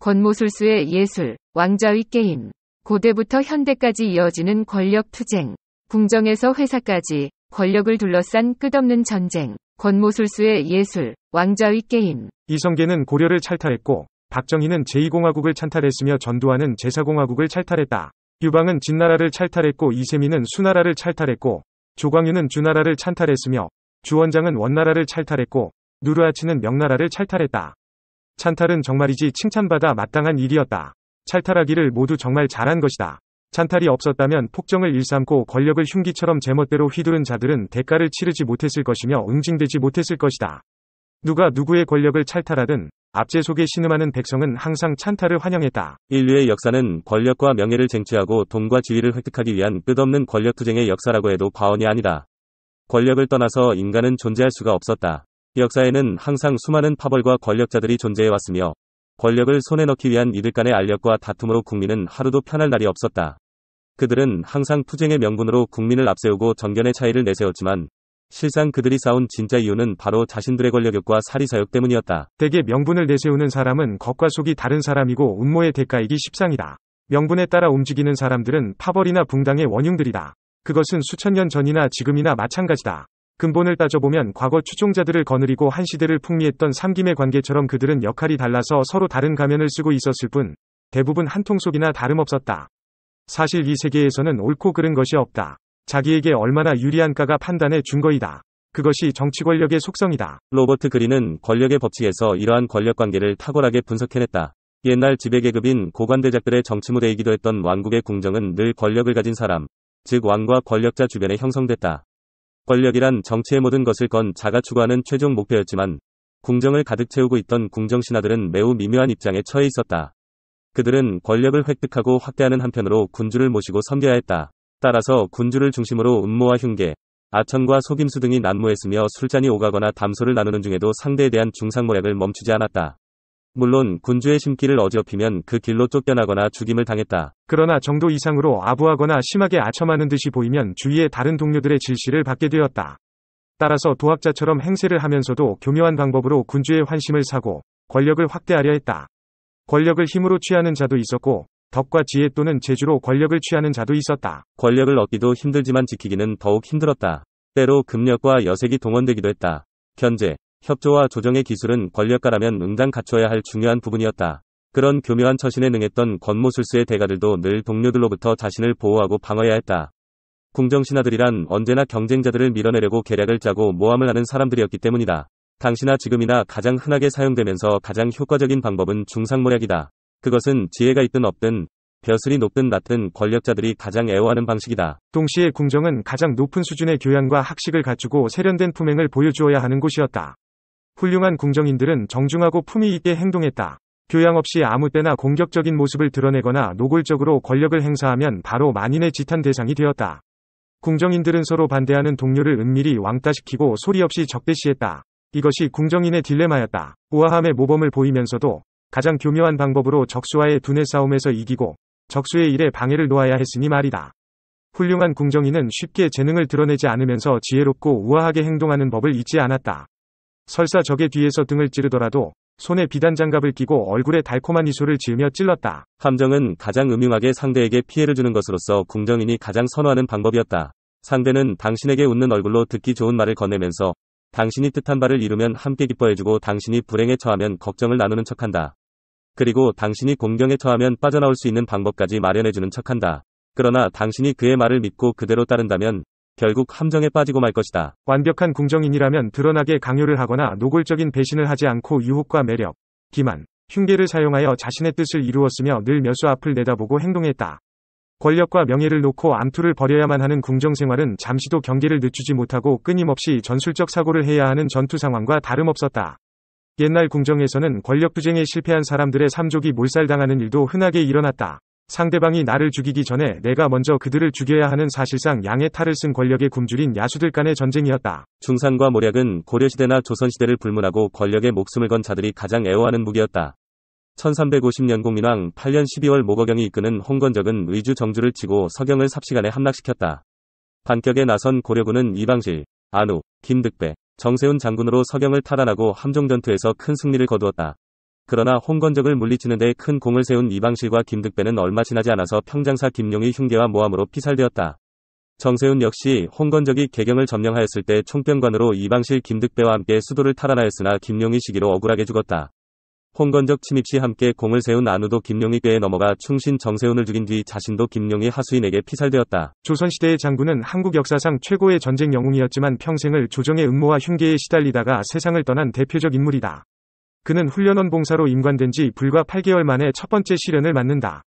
권모술수의 예술, 왕자의 게임, 고대부터 현대까지 이어지는 권력 투쟁, 궁정에서 회사까지 권력을 둘러싼 끝없는 전쟁, 권모술수의 예술, 왕자의 게임. 이성계는 고려를 찰탈했고 박정희는 제2공화국을 찬탈했으며 전두환은 제4공화국을 찰탈했다. 유방은 진나라를 찰탈했고 이세민은 수나라를 찰탈했고 조광윤은 주나라를 찬탈했으며 주원장은 원나라를 찰탈했고 누르아치는 명나라를 찰탈했다. 찬탈은 정말이지 칭찬받아 마땅한 일이었다. 찰탈하기를 모두 정말 잘한 것이다. 찬탈이 없었다면 폭정을 일삼고 권력을 흉기처럼 제멋대로 휘두른 자들은 대가를 치르지 못했을 것이며 응징되지 못했을 것이다. 누가 누구의 권력을 찰탈하든 압제 속에 신음하는 백성은 항상 찬탈을 환영했다. 인류의 역사는 권력과 명예를 쟁취하고 돈과 지위를 획득하기 위한 끝없는 권력투쟁의 역사라고 해도 과언이 아니다. 권력을 떠나서 인간은 존재할 수가 없었다. 역사에는 항상 수많은 파벌과 권력자들이 존재해 왔으며 권력을 손에 넣기 위한 이들 간의 알력과 다툼으로 국민은 하루도 편할 날이 없었다. 그들은 항상 투쟁의 명분으로 국민을 앞세우고 정견의 차이를 내세웠지만 실상 그들이 싸운 진짜 이유는 바로 자신들의 권력욕과 사리사욕 때문이었다. 대개 명분을 내세우는 사람은 겉과 속이 다른 사람이고 음모의 대가이기 십상이다. 명분에 따라 움직이는 사람들은 파벌이나 붕당의 원흉들이다. 그것은 수천 년 전이나 지금이나 마찬가지다. 근본을 따져보면 과거 추종자들을 거느리고 한 시대를 풍미했던 삼김의 관계처럼 그들은 역할이 달라서 서로 다른 가면을 쓰고 있었을 뿐 대부분 한 통속이나 다름없었다. 사실 이 세계에서는 옳고 그른 것이 없다. 자기에게 얼마나 유리한가가 판단해 준거이다. 그것이 정치 권력의 속성이다. 로버트 그린은 권력의 법칙에서 이러한 권력 관계를 탁월하게 분석해냈다. 옛날 지배계급인 고관대작들의 정치무대이기도 했던 왕국의 궁정은 늘 권력을 가진 사람, 즉 왕과 권력자 주변에 형성됐다. 권력이란 정치의 모든 것을 건 자가 추구하는 최종 목표였지만 궁정을 가득 채우고 있던 궁정 신하들은 매우 미묘한 입장에 처해 있었다. 그들은 권력을 획득하고 확대하는 한편으로 군주를 모시고 섬겨야 했다. 따라서 군주를 중심으로 음모와 흉계, 아천과 속임수 등이 난무했으며 술잔이 오가거나 담소를 나누는 중에도 상대에 대한 중상모략을 멈추지 않았다. 물론 군주의 심기를 어지럽히면 그 길로 쫓겨나거나 죽임을 당했다. 그러나 정도 이상으로 아부하거나 심하게 아첨하는 듯이 보이면 주위의 다른 동료들의 질시를 받게 되었다. 따라서 도학자처럼 행세를 하면서도 교묘한 방법으로 군주의 환심을 사고 권력을 확대하려 했다. 권력을 힘으로 취하는 자도 있었고 덕과 지혜 또는 재주로 권력을 취하는 자도 있었다. 권력을 얻기도 힘들지만 지키기는 더욱 힘들었다. 때로 급력과 여색이 동원되기도 했다. 견제, 협조와 조정의 기술은 권력가라면 응당 갖춰야 할 중요한 부분이었다. 그런 교묘한 처신에 능했던 권모술수의 대가들도 늘 동료들로부터 자신을 보호하고 방어해야 했다. 궁정신하들이란 언제나 경쟁자들을 밀어내려고 계략을 짜고 모함을 하는 사람들이었기 때문이다. 당시나 지금이나 가장 흔하게 사용되면서 가장 효과적인 방법은 중상모략이다. 그것은 지혜가 있든 없든 벼슬이 높든 낮든 권력자들이 가장 애호하는 방식이다. 동시에 궁정은 가장 높은 수준의 교양과 학식을 갖추고 세련된 품행을 보여주어야 하는 곳이었다. 훌륭한 궁정인들은 정중하고 품위 있게 행동했다. 교양 없이 아무 때나 공격적인 모습을 드러내거나 노골적으로 권력을 행사하면 바로 만인의 지탄 대상이 되었다. 궁정인들은 서로 반대하는 동료를 은밀히 왕따시키고 소리 없이 적대시했다. 이것이 궁정인의 딜레마였다. 우아함의 모범을 보이면서도 가장 교묘한 방법으로 적수와의 두뇌 싸움에서 이기고 적수의 일에 방해를 놓아야 했으니 말이다. 훌륭한 궁정인은 쉽게 재능을 드러내지 않으면서 지혜롭고 우아하게 행동하는 법을 잊지 않았다. 설사 적의 뒤에서 등을 찌르더라도 손에 비단장갑을 끼고 얼굴에 달콤한 이소를 지으며 찔렀다. 함정은 가장 음흉하게 상대에게 피해를 주는 것으로서 궁정인이 가장 선호하는 방법이었다. 상대는 당신에게 웃는 얼굴로 듣기 좋은 말을 건네면서 당신이 뜻한 바를 이루면 함께 기뻐해주고 당신이 불행에 처하면 걱정을 나누는 척한다. 그리고 당신이 공경에 처하면 빠져나올 수 있는 방법까지 마련해주는 척한다. 그러나 당신이 그의 말을 믿고 그대로 따른다면 결국 함정에 빠지고 말 것이다. 완벽한 궁정인이라면 드러나게 강요를 하거나 노골적인 배신을 하지 않고 유혹과 매력, 기만, 흉계를 사용하여 자신의 뜻을 이루었으며 늘 멸수 앞을 내다보고 행동했다. 권력과 명예를 놓고 암투를 벌여야만 하는 궁정생활은 잠시도 경계를 늦추지 못하고 끊임없이 전술적 사고를 해야 하는 전투 상황과 다름없었다. 옛날 궁정에서는 권력투쟁에 실패한 사람들의 삼족이 몰살당하는 일도 흔하게 일어났다. 상대방이 나를 죽이기 전에 내가 먼저 그들을 죽여야 하는 사실상 양의 탈을 쓴 권력의 굶주린 야수들 간의 전쟁이었다. 중산과 모략은 고려시대나 조선시대를 불문하고 권력의 목숨을 건 자들이 가장 애호하는 무기였다. 1350년 공민왕 8년 12월 모거경이 이끄는 홍건적은 의주 정주를 치고 서경을 삽시간에 함락시켰다. 반격에 나선 고려군은 이방실, 안우, 김득배, 정세훈 장군으로 서경을 탈환하고 함종전투에서 큰 승리를 거두었다. 그러나 홍건적을 물리치는 데큰 공을 세운 이방실과 김득배는 얼마 지나지 않아서 평장사 김용의 흉계와 모함으로 피살되었다. 정세훈 역시 홍건적이 개경을 점령하였을 때 총병관으로 이방실 김득배와 함께 수도를 탈환하였으나 김용이 시기로 억울하게 죽었다. 홍건적 침입 시 함께 공을 세운 안우도 김용이 꾀에 넘어가 충신 정세훈을 죽인 뒤 자신도 김용이 하수인에게 피살되었다. 조선시대의 장군은 한국 역사상 최고의 전쟁 영웅이었지만 평생을 조정의 음모와 흉계에 시달리다가 세상을 떠난 대표적 인물이다. 그는 훈련원 봉사로 임관된 지 불과 8개월 만에 첫 번째 시련을 맞는다.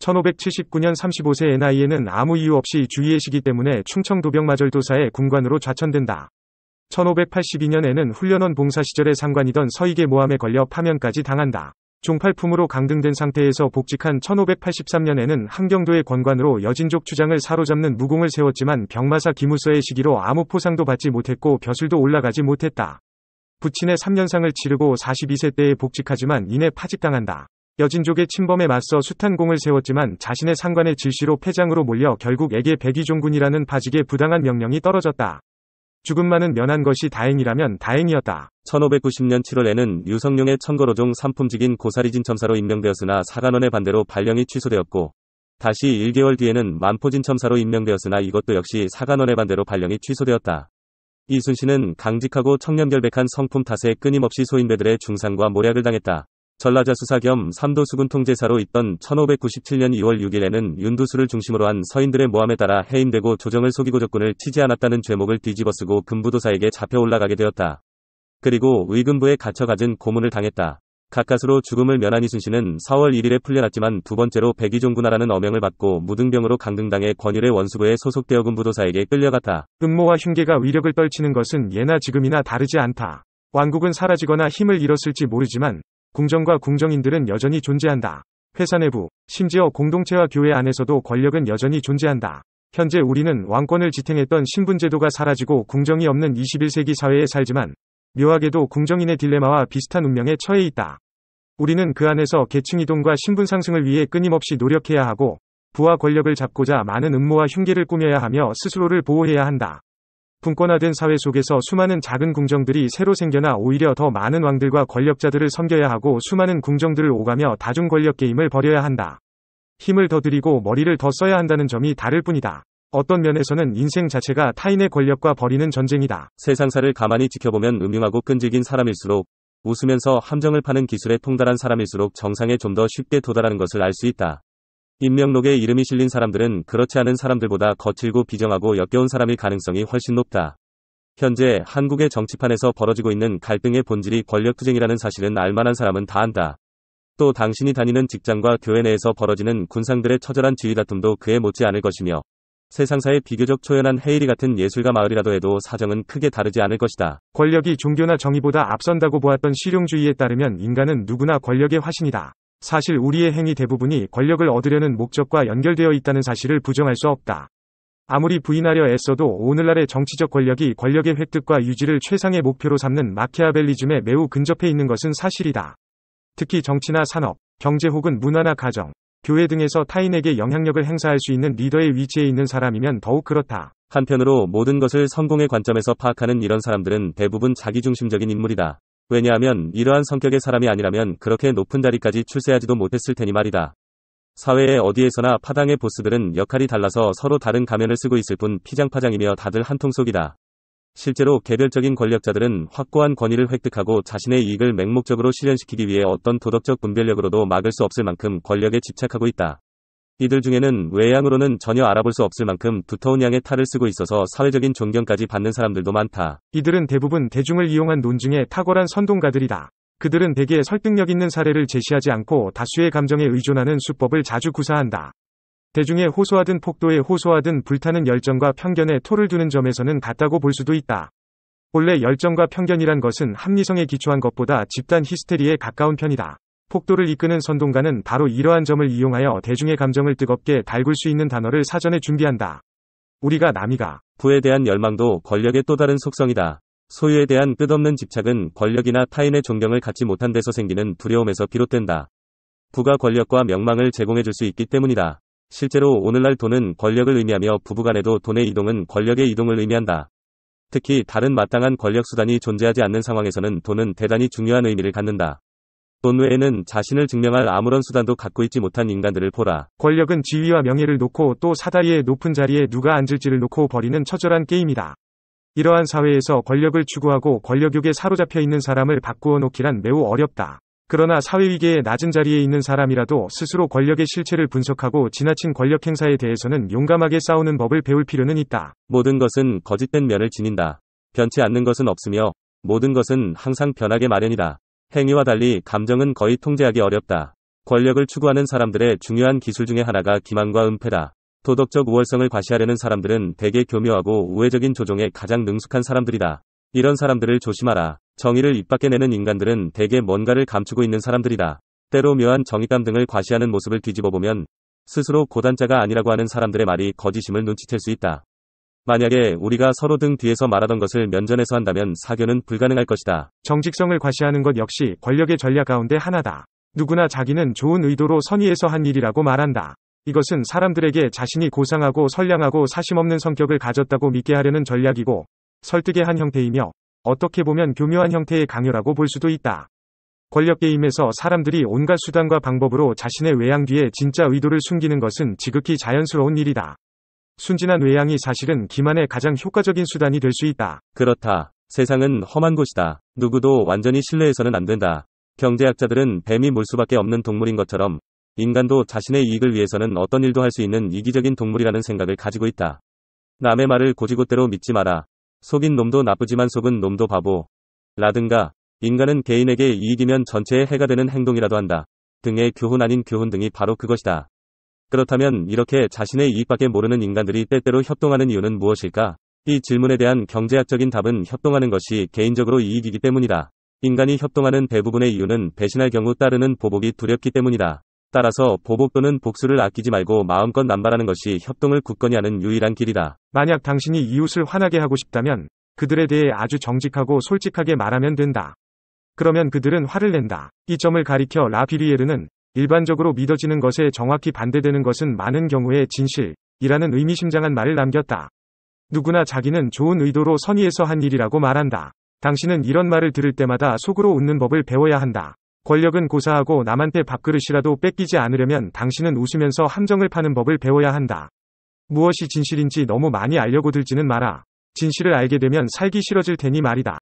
1579년 35세 의나이에는 아무 이유 없이 주의의시기 때문에 충청도병마절도사의 군관으로 좌천된다. 1582년에는 훈련원 봉사 시절에 상관이던 서익의 모함에 걸려 파면까지 당한다. 종팔품으로 강등된 상태에서 복직한 1583년에는 함경도의 권관으로 여진족 추장을 사로잡는 무공을 세웠지만 병마사 기무서의 시기로 아무 포상도 받지 못했고 벼슬도 올라가지 못했다. 부친의 3년상을 치르고 42세 때에 복직하지만 이내 파직당한다. 여진족의 침범에 맞서 수탄공을 세웠지만 자신의 상관의 질시로 폐장으로 몰려 결국 에게 백이종군이라는바직의 부당한 명령이 떨어졌다. 죽음만은 면한 것이 다행이라면 다행이었다. 1590년 7월에는 유성룡의 천거로종 삼품직인 고사리진 첨사로 임명되었으나 사관원의 반대로 발령이 취소되었고 다시 1개월 뒤에는 만포진 첨사로 임명되었으나 이것도 역시 사관원의 반대로 발령이 취소되었다. 이순신은 강직하고 청렴결백한 성품 탓에 끊임없이 소인배들의 중상과 모략을 당했다. 전라자 수사 겸 삼도수군 통제사로 있던 1597년 2월 6일에는 윤두수를 중심으로 한 서인들의 모함에 따라 해임되고 조정을 속이고 적군을 치지 않았다는 죄목을 뒤집어쓰고 금부도사에게 잡혀 올라가게 되었다. 그리고 의금부에 갇혀 가진 고문을 당했다. 가까스로 죽음을 면한 이순신은 4월 1일에 풀려났지만 두 번째로 백의종군하라는 어명을 받고 무등병으로 강등당해 권율의 원수부에 소속되어 군부도사에게 끌려갔다. 음모와 흉계가 위력을 떨치는 것은 예나 지금이나 다르지 않다. 왕국은 사라지거나 힘을 잃었을지 모르지만 궁정과 궁정인들은 여전히 존재한다. 회사 내부, 심지어 공동체와 교회 안에서도 권력은 여전히 존재한다. 현재 우리는 왕권을 지탱했던 신분제도가 사라지고 궁정이 없는 21세기 사회에 살지만 묘하게도 궁정인의 딜레마와 비슷한 운명에 처해 있다. 우리는 그 안에서 계층이동과 신분 상승을 위해 끊임없이 노력해야 하고 부와 권력을 잡고자 많은 음모와 흉계를 꾸며야 하며 스스로를 보호해야 한다. 분권화된 사회 속에서 수많은 작은 궁정들이 새로 생겨나 오히려 더 많은 왕들과 권력자들을 섬겨야 하고 수많은 궁정들을 오가며 다중 권력 게임을 벌여야 한다. 힘을 더 들이고 머리를 더 써야 한다는 점이 다를 뿐이다. 어떤 면에서는 인생 자체가 타인의 권력과 벌이는 전쟁이다. 세상사를 가만히 지켜보면 음흉하고 끈질긴 사람일수록 웃으면서 함정을 파는 기술에 통달한 사람일수록 정상에 좀 더 쉽게 도달하는 것을 알 수 있다. 인명록에 이름이 실린 사람들은 그렇지 않은 사람들보다 거칠고 비정하고 역겨운 사람일 가능성이 훨씬 높다. 현재 한국의 정치판에서 벌어지고 있는 갈등의 본질이 권력투쟁이라는 사실은 알만한 사람은 다 안다. 또 당신이 다니는 직장과 교회 내에서 벌어지는 군상들의 처절한 지위다툼도 그에 못지 않을 것이며 세상사에 비교적 초연한 헤이리 같은 예술가 마을이라도 해도 사정은 크게 다르지 않을 것이다. 권력이 종교나 정의보다 앞선다고 보았던 실용주의에 따르면 인간은 누구나 권력의 화신이다. 사실 우리의 행위 대부분이 권력을 얻으려는 목적과 연결되어 있다는 사실을 부정할 수 없다. 아무리 부인하려 애써도 오늘날의 정치적 권력이 권력의 획득과 유지를 최상의 목표로 삼는 마키아벨리즘에 매우 근접해 있는 것은 사실이다. 특히 정치나 산업, 경제 혹은 문화나 가정, 교회 등에서 타인에게 영향력을 행사할 수 있는 리더의 위치에 있는 사람이면 더욱 그렇다. 한편으로 모든 것을 성공의 관점에서 파악하는 이런 사람들은 대부분 자기중심적인 인물이다. 왜냐하면 이러한 성격의 사람이 아니라면 그렇게 높은 자리까지 출세하지도 못했을 테니 말이다. 사회의 어디에서나 파당의 보스들은 역할이 달라서 서로 다른 가면을 쓰고 있을 뿐 피장파장이며 다들 한통속이다. 실제로 개별적인 권력자들은 확고한 권위를 획득하고 자신의 이익을 맹목적으로 실현시키기 위해 어떤 도덕적 분별력으로도 막을 수 없을 만큼 권력에 집착하고 있다. 이들 중에는 외양으로는 전혀 알아볼 수 없을 만큼 두터운 양의 탈을 쓰고 있어서 사회적인 존경까지 받는 사람들도 많다. 이들은 대부분 대중을 이용한 논증의 탁월한 선동가들이다. 그들은 대개 설득력 있는 사례를 제시하지 않고 다수의 감정에 의존하는 수법을 자주 구사한다. 대중의 호소하든 폭도의 호소하든 불타는 열정과 편견에 토를 두는 점에서는 같다고 볼 수도 있다. 본래 열정과 편견이란 것은 합리성에 기초한 것보다 집단 히스테리에 가까운 편이다. 폭도를 이끄는 선동가는 바로 이러한 점을 이용하여 대중의 감정을 뜨겁게 달굴 수 있는 단어를 사전에 준비한다. 우리가 남이가 부에 대한 열망도 권력의 또 다른 속성이다. 소유에 대한 끝없는 집착은 권력이나 타인의 존경을 갖지 못한 데서 생기는 두려움에서 비롯된다. 부가 권력과 명망을 제공해줄 수 있기 때문이다. 실제로 오늘날 돈은 권력을 의미하며 부부간에도 돈의 이동은 권력의 이동을 의미한다. 특히 다른 마땅한 권력 수단이 존재하지 않는 상황에서는 돈은 대단히 중요한 의미를 갖는다. 돈 외에는 자신을 증명할 아무런 수단도 갖고 있지 못한 인간들을 보라. 권력은 지위와 명예를 놓고 또 사다리의 높은 자리에 누가 앉을지를 놓고 버리는 처절한 게임이다. 이러한 사회에서 권력을 추구하고 권력욕에 사로잡혀 있는 사람을 바꾸어 놓기란 매우 어렵다. 그러나 사회위계의 낮은 자리에 있는 사람이라도 스스로 권력의 실체를 분석하고 지나친 권력 행사에 대해서는 용감하게 싸우는 법을 배울 필요는 있다. 모든 것은 거짓된 면을 지닌다. 변치 않는 것은 없으며 모든 것은 항상 변하게 마련이다. 행위와 달리 감정은 거의 통제하기 어렵다. 권력을 추구하는 사람들의 중요한 기술 중의 하나가 기만과 은폐다. 도덕적 우월성을 과시하려는 사람들은 대개 교묘하고 우회적인 조종에 가장 능숙한 사람들이다. 이런 사람들을 조심하라. 정의를 입 밖에 내는 인간들은 대개 뭔가를 감추고 있는 사람들이다. 때로 묘한 정의감 등을 과시하는 모습을 뒤집어 보면 스스로 고단자가 아니라고 하는 사람들의 말이 거짓임을 눈치챌 수 있다. 만약에 우리가 서로 등 뒤에서 말하던 것을 면전에서 한다면 사교는 불가능할 것이다. 정직성을 과시하는 것 역시 권력의 전략 가운데 하나다. 누구나 자기는 좋은 의도로 선의에서 한 일이라고 말한다. 이것은 사람들에게 자신이 고상하고 선량하고 사심없는 성격을 가졌다고 믿게 하려는 전략이고 설득의 한 형태이며 어떻게 보면 교묘한 형태의 강요라고 볼 수도 있다. 권력게임에서 사람들이 온갖 수단과 방법으로 자신의 외향 뒤에 진짜 의도를 숨기는 것은 지극히 자연스러운 일이다. 순진한 외향이 사실은 기만의 가장 효과적인 수단이 될 수 있다. 그렇다. 세상은 험한 곳이다. 누구도 완전히 신뢰해서는 안 된다. 경제학자들은 뱀이 물 수밖에 없는 동물인 것처럼 인간도 자신의 이익을 위해서는 어떤 일도 할 수 있는 이기적인 동물이라는 생각을 가지고 있다. 남의 말을 고지고대로 믿지 마라. 속인 놈도 나쁘지만 속은 놈도 바보. 라든가, 인간은 개인에게 이익이면 전체에 해가 되는 행동이라도 한다. 등의 교훈 아닌 교훈 등이 바로 그것이다. 그렇다면 이렇게 자신의 이익밖에 모르는 인간들이 때때로 협동하는 이유는 무엇일까? 이 질문에 대한 경제학적인 답은 협동하는 것이 개인적으로 이익이기 때문이다. 인간이 협동하는 대부분의 이유는 배신할 경우 따르는 보복이 두렵기 때문이다. 따라서 보복 또는 복수를 아끼지 말고 마음껏 남발하는 것이 협동을 굳건히 하는 유일한 길이다. 만약 당신이 이웃을 화나게 하고 싶다면 그들에 대해 아주 정직하고 솔직하게 말하면 된다. 그러면 그들은 화를 낸다. 이 점을 가리켜 라비리에르는 일반적으로 믿어지는 것에 정확히 반대되는 것은 많은 경우에 진실이라는 의미심장한 말을 남겼다. 누구나 자기는 좋은 의도로 선의에서 한 일이라고 말한다. 당신은 이런 말을 들을 때마다 속으로 웃는 법을 배워야 한다. 권력은 고사하고 남한테 밥그릇이라도 뺏기지 않으려면 당신은 웃으면서 함정을 파는 법을 배워야 한다. 무엇이 진실인지 너무 많이 알려고 들지는 마라. 진실을 알게 되면 살기 싫어질 테니 말이다.